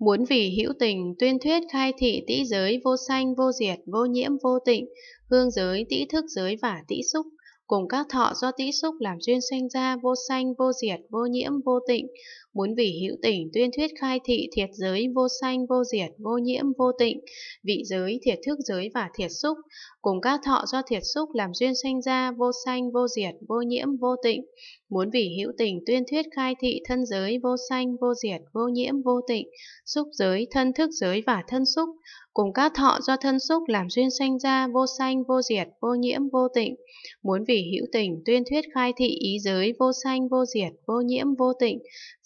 muốn vì hữu tình tuyên thuyết khai thị tĩ giới vô sanh vô diệt vô nhiễm vô tịnh hương giới tĩ thức giới và tĩ xúc cùng các thọ do tĩ xúc làm duyên sanh ra vô sanh vô diệt vô nhiễm vô tịnh muốn vì hữu tình tuyên thuyết khai thị thiệt giới vô sanh, vô diệt, vô nhiễm, vô tịnh, vị giới, thiệt thức giới và thiệt xúc, cùng các thọ do thiệt xúc làm duyên sanh ra, vô sanh, vô diệt, vô nhiễm, vô tịnh, muốn vì hữu tình tuyên thuyết khai thị thân giới, vô sanh, vô diệt, vô nhiễm, vô tịnh, xúc giới, thân thức giới và thân xúc, cùng các thọ do thân xúc làm duyên sanh ra, vô sanh, vô diệt, vô nhiễm, vô tịnh, muốn vì hữu tình tuyên thuyết khai thị ý giới, vô sanh, vô diệt, vô nhiễm, vô tịnh,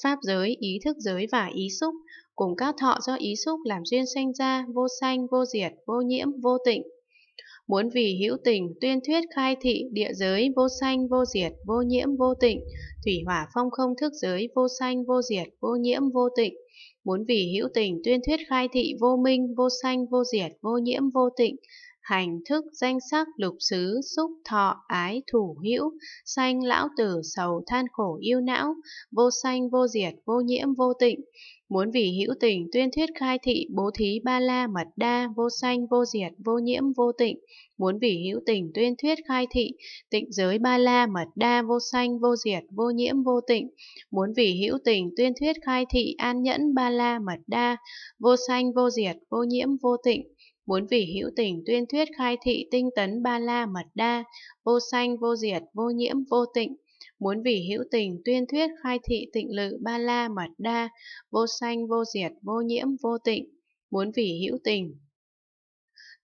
pháp giới, ý thức giới và ý xúc, cùng các thọ do ý xúc làm duyên sanh ra, vô sanh, vô diệt, vô nhiễm, vô tịnh. Muốn vì hữu tình, tuyên thuyết khai thị, địa giới, vô sanh, vô diệt, vô nhiễm, vô tịnh, thủy hỏa phong không thức giới, vô sanh, vô diệt, vô nhiễm, vô tịnh. Muốn vì hữu tình, tuyên thuyết khai thị, vô minh, vô sanh, vô diệt, vô nhiễm, vô tịnh, hành thức danh sắc lục xứ xúc thọ ái thủ hữu sanh lão tử sầu than khổ yêu não vô sanh vô diệt vô nhiễm vô tịnh muốn vì hữu tình tuyên thuyết khai thị bố thí ba la mật đa vô sanh vô diệt vô nhiễm vô tịnh muốn vì hữu tình tuyên thuyết khai thị tịnh giới ba la mật đa vô sanh vô diệt vô nhiễm vô tịnh muốn vì hữu tình tuyên thuyết khai thị an nhẫn ba la mật đa vô sanh vô diệt vô nhiễm vô tịnh muốn vì hữu tình tuyên thuyết khai thị tinh tấn ba la mật đa, vô sanh vô diệt, vô nhiễm vô tịnh, muốn vì hữu tình tuyên thuyết khai thị tịnh lự ba la mật đa, vô sanh vô diệt, vô nhiễm vô tịnh, muốn vì hữu tình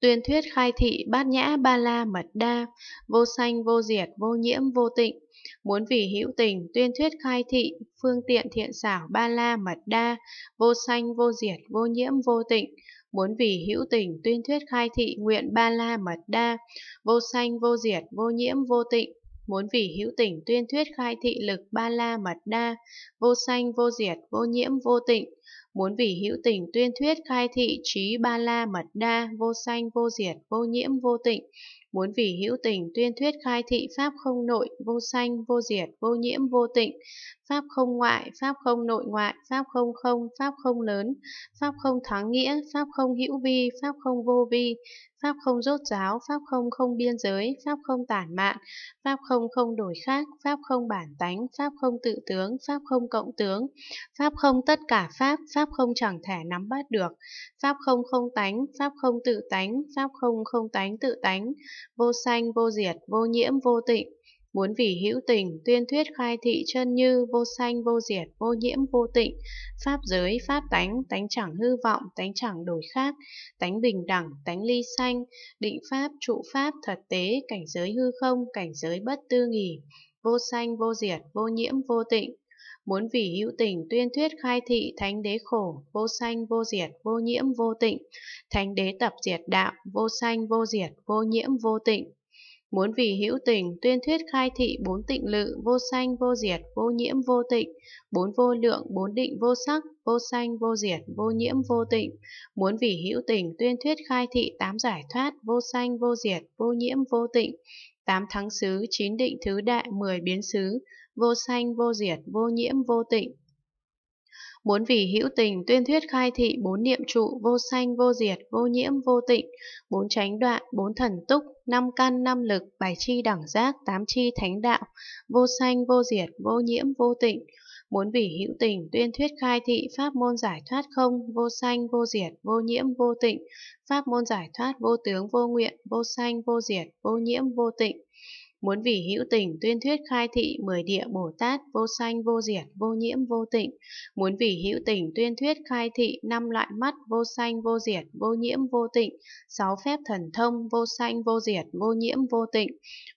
tuyên thuyết khai thị bát nhã ba la mật đa, vô sanh vô diệt vô nhiễm vô tịnh, muốn vì hữu tình tuyên thuyết khai thị phương tiện thiện xảo ba la mật đa, vô sanh vô diệt vô nhiễm vô tịnh, muốn vì hữu tình tuyên thuyết khai thị nguyện ba la mật đa, vô sanh vô diệt vô nhiễm vô tịnh, muốn vì hữu tình tuyên thuyết khai thị lực ba la mật đa, vô sanh vô diệt vô nhiễm vô tịnh, muốn vì hữu tình tuyên thuyết khai thị trí ba la mật đa, vô sanh, vô diệt, vô nhiễm, vô tịnh, muốn vì hữu tình tuyên thuyết khai thị pháp không nội, vô sanh, vô diệt, vô nhiễm, vô tịnh, pháp không ngoại, pháp không nội ngoại, pháp không không, pháp không lớn, pháp không thắng nghĩa, pháp không hữu vi, pháp không vô vi, pháp không rốt giáo, pháp không không biên giới, pháp không tản mạn, pháp không không đổi khác, pháp không bản tánh, pháp không tự tướng, pháp không cộng tướng, pháp không tất cả pháp, pháp Pháp không chẳng thể nắm bắt được. Pháp không không tánh, Pháp không tự tánh, Pháp không không tánh tự tánh, vô sanh, vô diệt, vô nhiễm, vô tịnh. Muốn vì hữu tình, tuyên thuyết khai thị chân như, vô sanh, vô diệt, vô nhiễm, vô tịnh, pháp giới, pháp tánh, tánh chẳng hư vọng, tánh chẳng đổi khác, tánh bình đẳng, tánh ly sanh, định pháp, trụ pháp, thật tế, cảnh giới hư không, cảnh giới bất tư nghỉ, vô sanh, vô diệt, vô nhiễm, vô tịnh muốn vì hữu tình tuyên thuyết khai thị thánh đế khổ, vô sanh vô diệt, vô nhiễm vô tịnh, thánh đế tập diệt đạo, vô sanh vô diệt, vô nhiễm vô tịnh. Muốn vì hữu tình tuyên thuyết khai thị bốn tịnh lự, vô sanh vô diệt, vô nhiễm vô tịnh, bốn vô lượng, bốn định vô sắc, vô sanh vô diệt, vô nhiễm vô tịnh. Muốn vì hữu tình tuyên thuyết khai thị tám giải thoát, vô sanh vô diệt, vô nhiễm vô tịnh Tám thắng xứ, chín định thứ đại, mười biến xứ, vô sanh, vô diệt, vô nhiễm, vô tịnh. Muốn vì hữu tình tuyên thuyết khai thị bốn niệm trụ vô sanh, vô diệt, vô nhiễm, vô tịnh, bốn tránh đoạn, bốn thần túc, năm căn, năm lực, bảy chi đẳng giác, tám chi thánh đạo, vô sanh, vô diệt, vô nhiễm, vô tịnh, muốn vì hữu tình tuyên thuyết khai thị pháp môn giải thoát không, vô sanh, vô diệt, vô nhiễm, vô tịnh, pháp môn giải thoát vô tướng, vô nguyện, vô sanh, vô diệt, vô nhiễm, vô tịnh. Muốn vì hữu tình tuyên thuyết khai thị mười địa Bồ Tát vô sanh vô diệt vô nhiễm vô tịnh. Muốn vì hữu tình tuyên thuyết khai thị năm loại mắt vô sanh vô diệt vô nhiễm vô tịnh. Sáu phép thần thông vô sanh vô diệt vô nhiễm vô tịnh.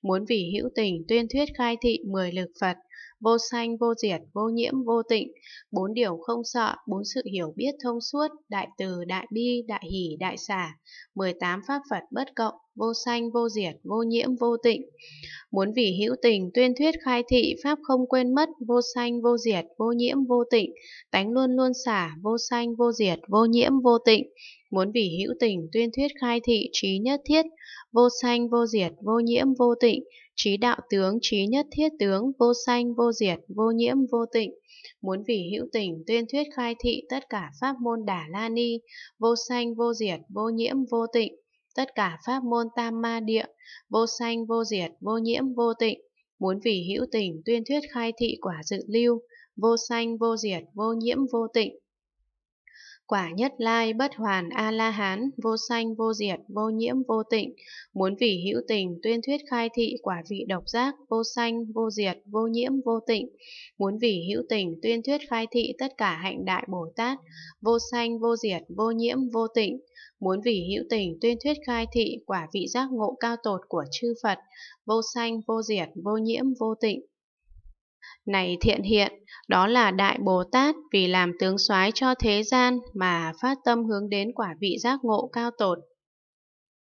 Muốn vì hữu tình tuyên thuyết khai thị mười lực Phật vô sanh, vô diệt, vô nhiễm, vô tịnh, bốn điều không sợ, bốn sự hiểu biết thông suốt, đại từ, đại bi, đại hỷ, đại xả, 18 pháp Phật bất cộng, vô sanh, vô diệt, vô nhiễm, vô tịnh. Muốn vì hữu tình tuyên thuyết khai thị pháp không quên mất, vô sanh, vô diệt, vô nhiễm, vô tịnh, tánh luôn luôn xả, vô sanh, vô diệt, vô nhiễm, vô tịnh muốn vì hữu tình tuyên thuyết khai thị trí nhất thiết, vô sanh vô diệt, vô nhiễm vô tịnh, trí đạo tướng trí nhất thiết tướng, vô sanh vô diệt, vô nhiễm vô tịnh, muốn vì hữu tình tuyên thuyết khai thị tất cả pháp môn đà la ni, vô sanh vô diệt, vô nhiễm vô tịnh, tất cả pháp môn tam ma địa, vô sanh vô diệt, vô nhiễm vô tịnh, muốn vì hữu tình tuyên thuyết khai thị quả dự lưu, vô sanh vô diệt, vô nhiễm vô tịnh Quả nhất lai bất hoàn A-la-hán, vô sanh vô diệt, vô nhiễm vô tịnh, muốn vì hữu tình tuyên thuyết khai thị quả vị độc giác, vô sanh vô diệt, vô nhiễm vô tịnh, muốn vì hữu tình tuyên thuyết khai thị tất cả hạnh đại Bồ Tát, vô sanh vô diệt, vô nhiễm vô tịnh, muốn vì hữu tình tuyên thuyết khai thị quả vị giác ngộ cao tột của chư Phật, vô sanh vô diệt, vô nhiễm vô tịnh. Này thiện hiện, đó là Đại Bồ Tát vì làm tướng soái cho thế gian mà phát tâm hướng đến quả vị giác ngộ cao tột.